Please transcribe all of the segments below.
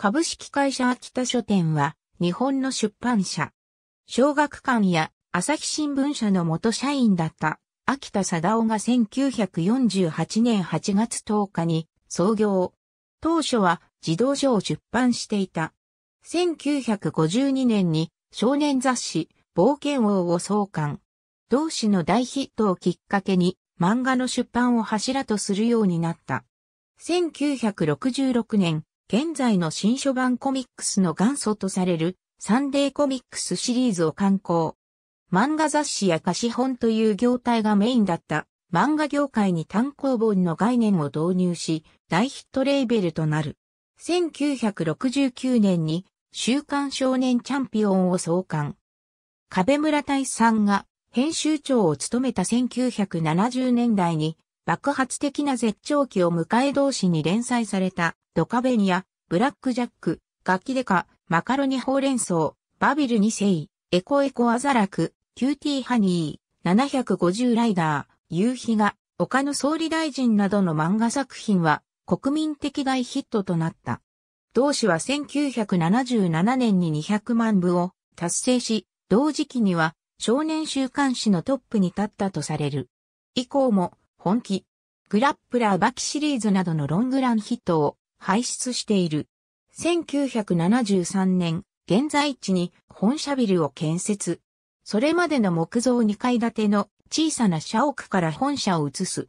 株式会社秋田書店は、日本の出版社。小学館や朝日新聞社の元社員だった秋田貞夫が1948年8月10日に創業。当初は児童書を出版していた。1952年に少年雑誌冒険王を創刊。同誌の大ヒットをきっかけに漫画の出版を柱とするようになった。1966年、現在の新書版コミックスの元祖とされるサンデーコミックスシリーズを刊行。漫画雑誌や貸本という業態がメインだった漫画業界に単行本の概念を導入し大ヒットレーベルとなる。1969年に週刊少年チャンピオンを創刊。壁村大さんが編集長を務めた1970年代に爆発的な絶頂期を迎え同士に連載されたドカベニア、ブラックジャック、ガキデカ、マカロニほうれん草、バビル2世、エコエコアザラク、キューティーハニー、750ライダー、夕日が、丘の総理大臣などの漫画作品は国民的大ヒットとなった。同誌は1977年に200万部を達成し、同時期には少年週刊誌のトップに立ったとされる。以降も本気、グラップラーバキシリーズなどのロングランヒットを排出している。1973年、現在地に本社ビルを建設。それまでの木造2階建ての小さな社屋から本社を移す。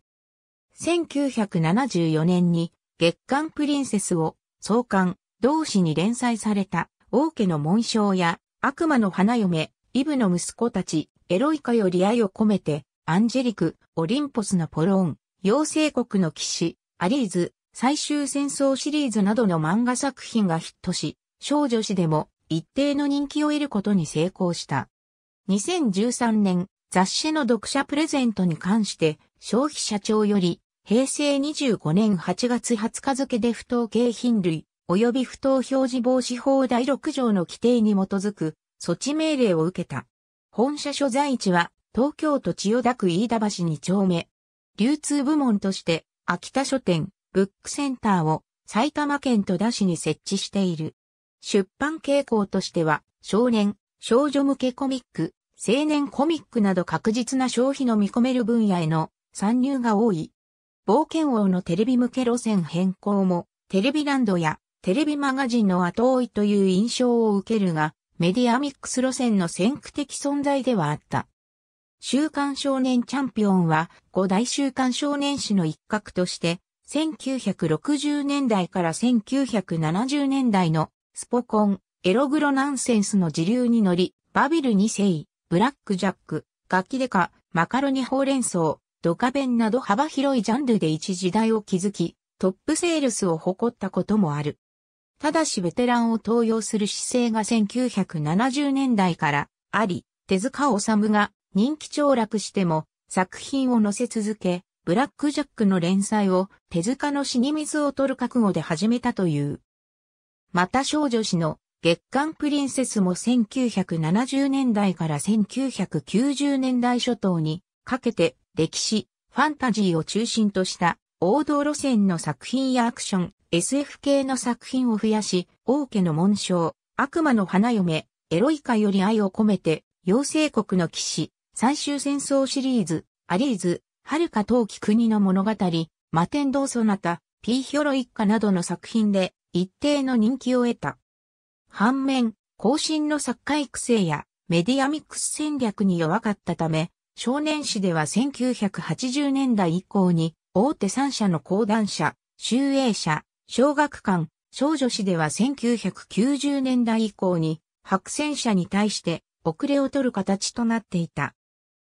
1974年に月刊プリンセスを創刊、同誌に連載された王家の紋章や悪魔の花嫁、イブの息子たち、エロイカより愛を込めて、アンジェリク、オリンポスのポローン、妖精国の騎士、アリーズ、最終戦争シリーズなどの漫画作品がヒットし、少女誌でも一定の人気を得ることに成功した。2013年、雑誌の読者プレゼントに関して、消費者庁より、平成25年8月20日付で不当景品類、及び不当表示防止法第6条の規定に基づく、措置命令を受けた。本社所在地は、東京都千代田区飯田橋2丁目。流通部門として、秋田書店、ブックセンターを埼玉県戸田市に設置している。出版傾向としては、少年、少女向けコミック、青年コミックなど確実な消費の見込める分野への参入が多い。冒険王のテレビ向け路線変更も、テレビランドやテレビマガジンの後追いという印象を受けるが、メディアミックス路線の先駆的存在ではあった。週刊少年チャンピオンは、五大週刊少年誌の一角として、1960年代から1970年代のスポコン、エログロナンセンスの時流に乗り、バビル2世、ブラックジャック、ガキデカ、マカロニほうれん草、ドカベンなど幅広いジャンルで一時代を築き、トップセールスを誇ったこともある。ただしベテランを登用する姿勢が1970年代からあり、手塚治虫が人気凋落しても作品を載せ続け、ブラックジャックの連載を手塚の死に水を取る覚悟で始めたという。また少女誌の月刊プリンセスも1970年代から1990年代初頭にかけて歴史、ファンタジーを中心とした王道路線の作品やアクション、SF 系の作品を増やし、王家の紋章、悪魔の花嫁、エロイカより愛を込めて、妖精国の騎士、最終戦争シリーズ、アリーズ、遥か遠き国の物語、摩天堂ソナタ、ピーヒョロ一家などの作品で一定の人気を得た。反面、後進の作家育成やメディアミックス戦略に弱かったため、少年誌では1980年代以降に大手3社の講談社、集英社、小学館、少女誌では1990年代以降に白戦社に対して遅れを取る形となっていた。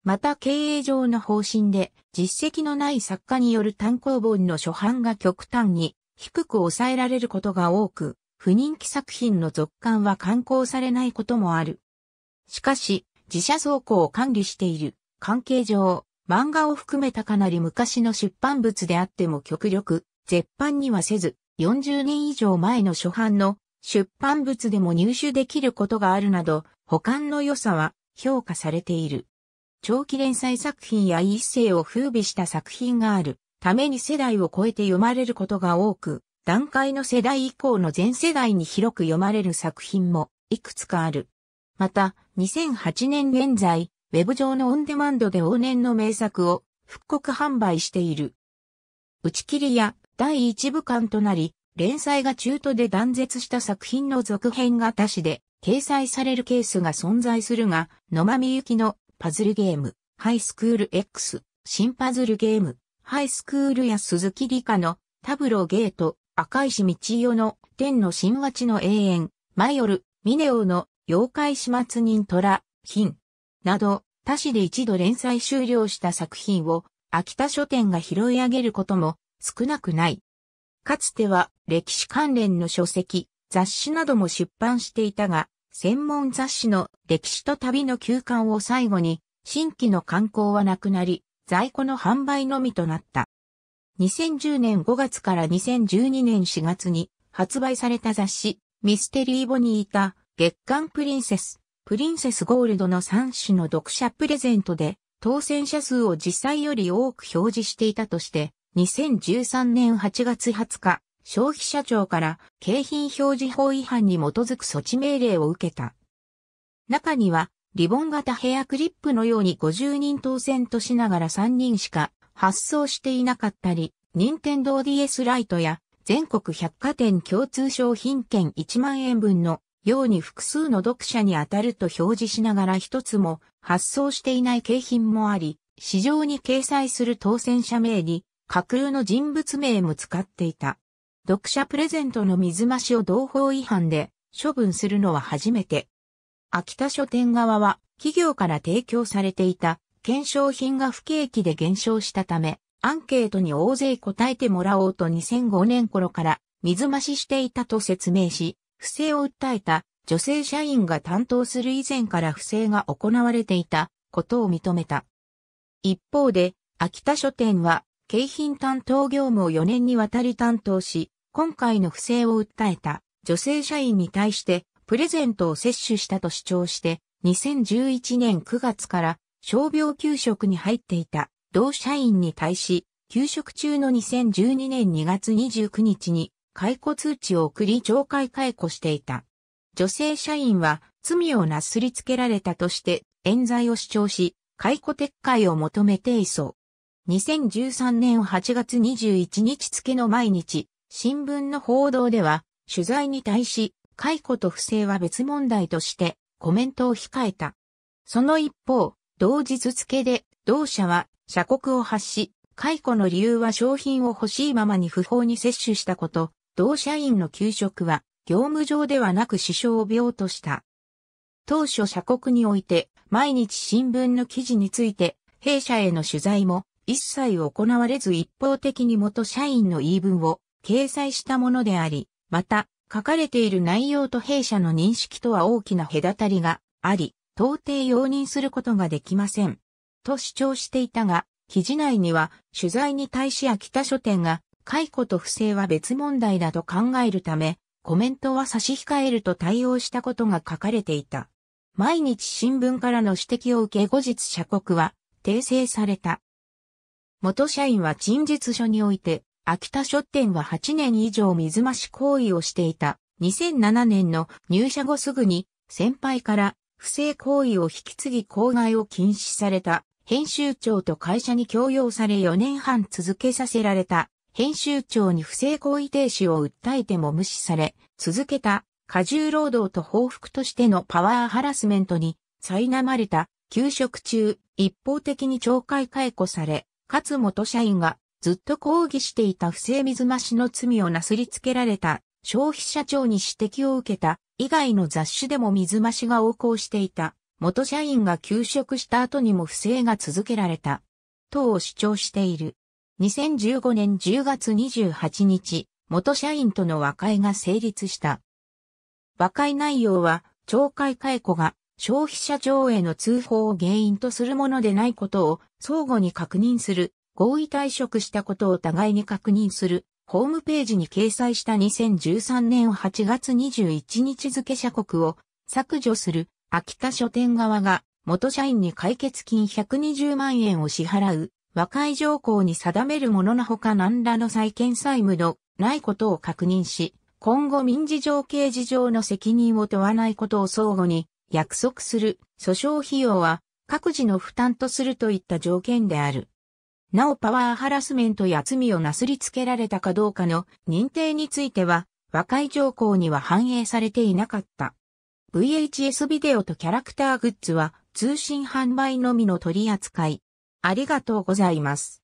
また経営上の方針で実績のない作家による単行本の初版が極端に低く抑えられることが多く、不人気作品の続刊は刊行されないこともある。しかし、自社倉庫を管理している関係上、漫画を含めたかなり昔の出版物であっても極力、絶版にはせず、40年以上前の初版の出版物でも入手できることがあるなど、保管の良さは評価されている。長期連載作品や一世を風靡した作品があるために世代を超えて読まれることが多く、段階の世代以降の全世代に広く読まれる作品もいくつかある。また、2008年現在、ウェブ上のオンデマンドで往年の名作を復刻販売している。打ち切りや第一部間となり、連載が中途で断絶した作品の続編が多しで掲載されるケースが存在するが、野間美幸のパズルゲーム、ハイスクール X、新パズルゲーム、ハイスクールや鈴木理科の、タブローゲート、赤石道代の、天の新町の永遠、マヨル、ミネオの、妖怪始末人虎、品、など、他市で一度連載終了した作品を、秋田書店が拾い上げることも少なくない。かつては歴史関連の書籍、雑誌なども出版していたが、専門雑誌の歴史と旅の休館を最後に、新規の刊行はなくなり、在庫の販売のみとなった。2010年5月から2012年4月に発売された雑誌、ミステリーボニータ、月刊プリンセス、プリンセスゴールドの3種の読者プレゼントで、当選者数を実際より多く表示していたとして、2013年8月20日、消費者庁から景品表示法違反に基づく措置命令を受けた。中には、リボン型ヘアクリップのように50人当選としながら3人しか発送していなかったり、任天堂 DS ライトや全国百貨店共通商品券1万円分のように複数の読者に当たると表示しながら一つも発送していない景品もあり、市場に掲載する当選者名に架空の人物名も使っていた。読者プレゼントの水増しを同法違反で処分するのは初めて。秋田書店側は企業から提供されていた検証品が不景気で減少したため、アンケートに大勢答えてもらおうと2005年頃から水増ししていたと説明し、不正を訴えた女性社員が担当する以前から不正が行われていたことを認めた。一方で、秋田書店は景品担当業務を4年にわたり担当し、今回の不正を訴えた女性社員に対してプレゼントを摂取したと主張して、2011年9月から傷病給食に入っていた同社員に対し、給食中の2012年2月29日に解雇通知を送り懲戒解雇していた。女性社員は罪をなすりつけられたとして冤罪を主張し、解雇撤回を求めていそう。2013年8月21日付の毎日、新聞の報道では、取材に対し、解雇と不正は別問題としてコメントを控えた。その一方、同日付で同社は社国を発し、解雇の理由は商品を欲しいままに不法に摂取したこと、同社員の給食は業務上ではなく死傷病とした。当初社国において毎日新聞の記事について弊社への取材も一切行われず一方的に元社員の言い分を掲載したものであり、また、書かれている内容と弊社の認識とは大きな隔たりがあり、到底容認することができません。と主張していたが、記事内には取材に対し秋田書店が解雇と不正は別問題だと考えるため、コメントは差し控えると対応したことが書かれていた。毎日新聞からの指摘を受け後日社告は訂正された。元社員は陳述書において秋田書店は8年以上水増し行為をしていた。2007年の入社後すぐに先輩から不正行為を引き継ぎ公害を禁止された編集長と会社に強要され4年半続けさせられた編集長に不正行為停止を訴えても無視され続けた過重労働と報復としてのパワーハラスメントに苛まれた休職中一方的に懲戒解雇されかつ元社員がずっと抗議していた不正水増しの罪をなすりつけられた消費者庁に指摘を受けた以外の雑誌でも水増しが横行していた元社員が休職した後にも不正が続けられた。等を主張している。2015年10月28日、元社員との和解が成立した。和解内容は、懲戒解雇が消費者庁への通報を原因とするものでないことを相互に確認する合意退職したことを互いに確認する、ホームページに掲載した2013年8月21日付社国を削除する秋田書店側が元社員に解決金120万円を支払う和解条項に定めるもののほか何らの債権債務のないことを確認し、今後民事上刑事上の責任を問わないことを相互に約束する訴訟費用は各自の負担とするといった条件である。なおパワーハラスメントや罪をなすりつけられたかどうかの認定については、和解条項には反映されていなかった。VHS ビデオとキャラクターグッズは通信販売のみの取り扱い。ありがとうございます。